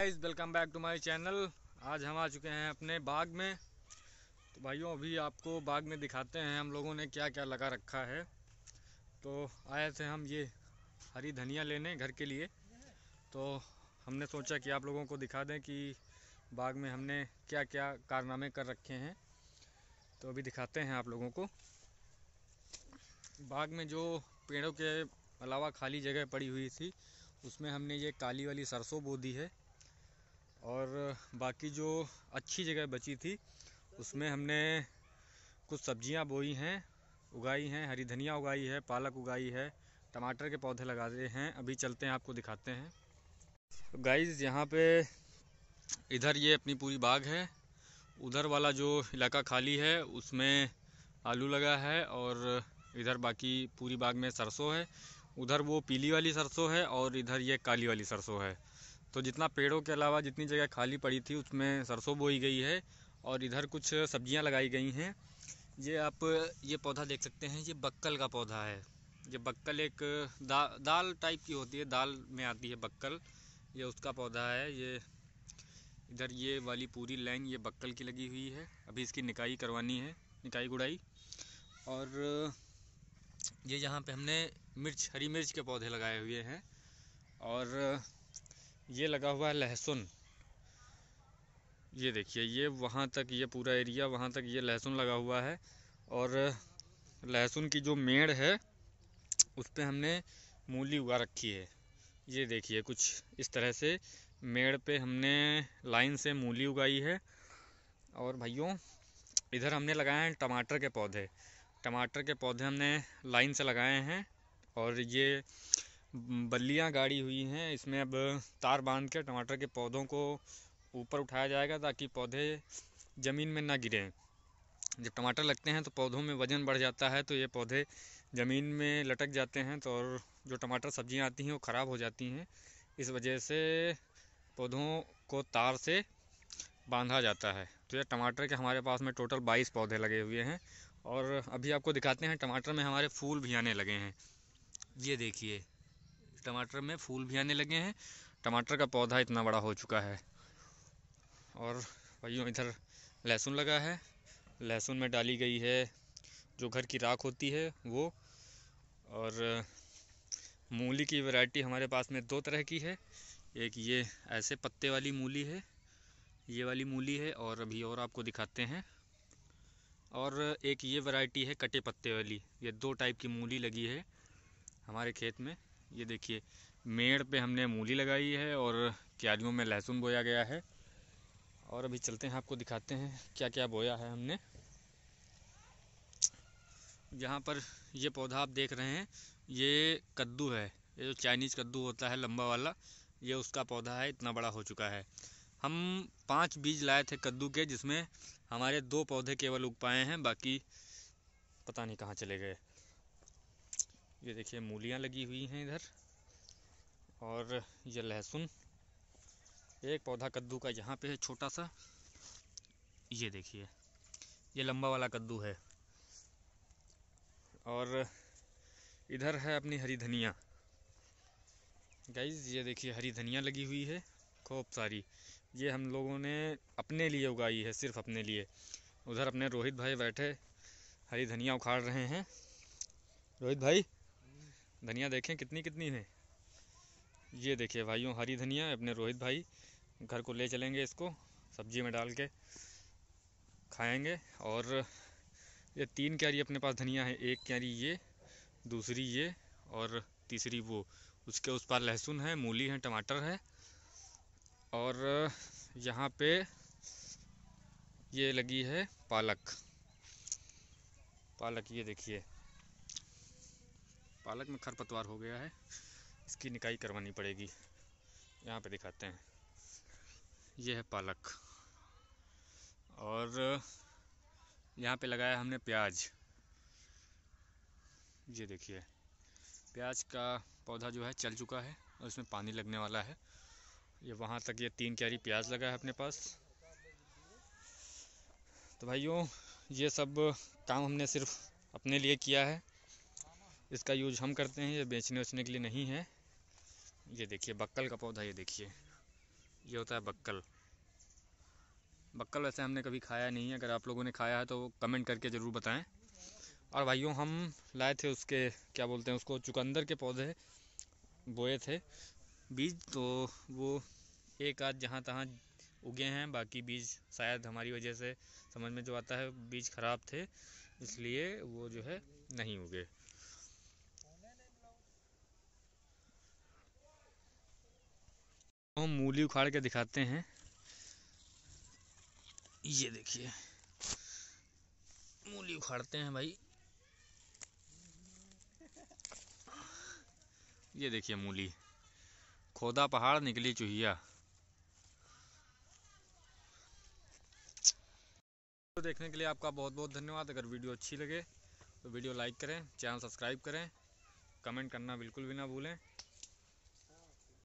guys welcome back to my channel आज हम आ चुके हैं अपने बाग में तो भाइयों अभी आपको बाग में दिखाते हैं हम लोगों ने क्या क्या लगा रखा है तो आए थे हम ये हरी धनिया लेने घर के लिए तो हमने सोचा कि आप लोगों को दिखा दें कि बाग में हमने क्या क्या कारनामे कर रखे हैं तो अभी दिखाते हैं आप लोगों को बाग में जो पेड़ों के अलावा खाली जगह पड़ी हुई थी उसमें हमने ये काली वाली सरसों बो दी है और बाकी जो अच्छी जगह बची थी उसमें हमने कुछ सब्जियां बोई हैं उगाई हैं हरी धनिया उगाई है पालक उगाई है टमाटर के पौधे लगा दिए हैं अभी चलते हैं आपको दिखाते हैं तो गाइस यहाँ पे इधर ये अपनी पूरी बाग है उधर वाला जो इलाका खाली है उसमें आलू लगा है और इधर बाकी पूरी बाग में सरसों है उधर वो पीली वाली सरसों है और इधर ये काली वाली सरसों है तो जितना पेड़ों के अलावा जितनी जगह खाली पड़ी थी उसमें सरसों बोई गई है और इधर कुछ सब्जियां लगाई गई हैं ये आप ये पौधा देख सकते हैं ये बक्कल का पौधा है ये बक्कल एक दा, दाल टाइप की होती है दाल में आती है बक्कल ये उसका पौधा है ये इधर ये वाली पूरी लाइन ये बक्कल की लगी हुई है अभी इसकी निकाई करवानी है निकाई गुड़ाई और ये यहाँ पे हमने मिर्च हरी मिर्च के पौधे लगाए हुए हैं और ये लगा हुआ है लहसुन ये देखिए ये वहाँ तक ये पूरा एरिया वहाँ तक ये लहसुन लगा हुआ है और लहसुन की जो मेड़ है उस पर हमने मूली उगा रखी है ये देखिए कुछ इस तरह से मेड़ पे हमने लाइन से मूली उगाई है और भाइयों इधर हमने लगाए हैं टमाटर के पौधे टमाटर के पौधे हमने लाइन से लगाए हैं और ये बल्लियाँ गाड़ी हुई हैं इसमें अब तार बांध के टमाटर के पौधों को ऊपर उठाया जाएगा ताकि पौधे ज़मीन में ना गिरें जब टमाटर लगते हैं तो पौधों में वज़न बढ़ जाता है तो ये पौधे ज़मीन में लटक जाते हैं तो और जो टमाटर सब्जियां आती हैं वो ख़राब हो जाती हैं इस वजह से पौधों को तार से बांधा जाता है तो ये टमाटर के हमारे पास में टोटल बाईस पौधे लगे हुए हैं और अभी आपको दिखाते हैं टमाटर में हमारे फूल भी आने लगे हैं ये देखिए टमाटर में फूल भी आने लगे हैं टमाटर का पौधा इतना बड़ा हो चुका है और भाइयों इधर लहसुन लगा है लहसुन में डाली गई है जो घर की राख होती है वो और मूली की वैरायटी हमारे पास में दो तरह की है एक ये ऐसे पत्ते वाली मूली है ये वाली मूली है और अभी और आपको दिखाते हैं और एक ये वैरायटी है कटे पत्ते वाली ये दो टाइप की मूली लगी है हमारे खेत में ये देखिए मेड़ पे हमने मूली लगाई है और क्यारियों में लहसुन बोया गया है और अभी चलते हैं आपको दिखाते हैं क्या क्या बोया है हमने यहाँ पर ये पौधा आप देख रहे हैं ये कद्दू है ये जो चाइनीज़ कद्दू होता है लंबा वाला ये उसका पौधा है इतना बड़ा हो चुका है हम पांच बीज लाए थे कद्दू के जिसमें हमारे दो पौधे केवल उग पाए हैं बाकी पता नहीं कहाँ चले गए ये देखिए मूलियाँ लगी हुई हैं इधर और ये लहसुन एक पौधा कद्दू का यहाँ पे है छोटा सा ये देखिए ये लंबा वाला कद्दू है और इधर है अपनी हरी धनिया गाइज ये देखिए हरी धनिया लगी हुई है खूब सारी ये हम लोगों ने अपने लिए उगाई है सिर्फ अपने लिए उधर अपने रोहित भाई बैठे हरी धनिया उखाड़ रहे हैं रोहित भाई धनिया देखें कितनी कितनी है ये देखिए भाइयों हरी धनिया है अपने रोहित भाई घर को ले चलेंगे इसको सब्जी में डाल के खाएंगे और ये तीन क्यारी अपने पास धनिया है एक क्यारी ये दूसरी ये और तीसरी वो उसके उस पार लहसुन है मूली है टमाटर है और यहाँ पे ये लगी है पालक पालक ये देखिए पालक में खरपतवार हो गया है इसकी निकाई करवानी पड़ेगी यहाँ पे दिखाते हैं ये है पालक और यहाँ पे लगाया हमने प्याज ये देखिए प्याज का पौधा जो है चल चुका है और इसमें पानी लगने वाला है ये वहाँ तक ये तीन क्यारी प्याज लगा है अपने पास तो भाइयों ये सब काम हमने सिर्फ अपने लिए किया है इसका यूज हम करते हैं ये बेचने उचने के लिए नहीं है ये देखिए बक्कल का पौधा ये देखिए ये होता है बक्कल बक्कल वैसे हमने कभी खाया नहीं है अगर आप लोगों ने खाया है तो कमेंट करके ज़रूर बताएं और भाइयों हम लाए थे उसके क्या बोलते हैं उसको चुकंदर के पौधे बोए थे बीज तो वो एक आध जहाँ तहाँ उगे हैं बाकी बीज शायद हमारी वजह से समझ में जो आता है बीज ख़राब थे इसलिए वो जो है नहीं उगे हम मूली उखाड़ के दिखाते हैं ये देखिए मूली उखाड़ते हैं भाई ये देखिए मूली खोदा पहाड़ निकली चूहिया तो देखने के लिए आपका बहुत बहुत धन्यवाद अगर वीडियो अच्छी लगे तो वीडियो लाइक करें चैनल सब्सक्राइब करें कमेंट करना बिल्कुल भी ना भूलें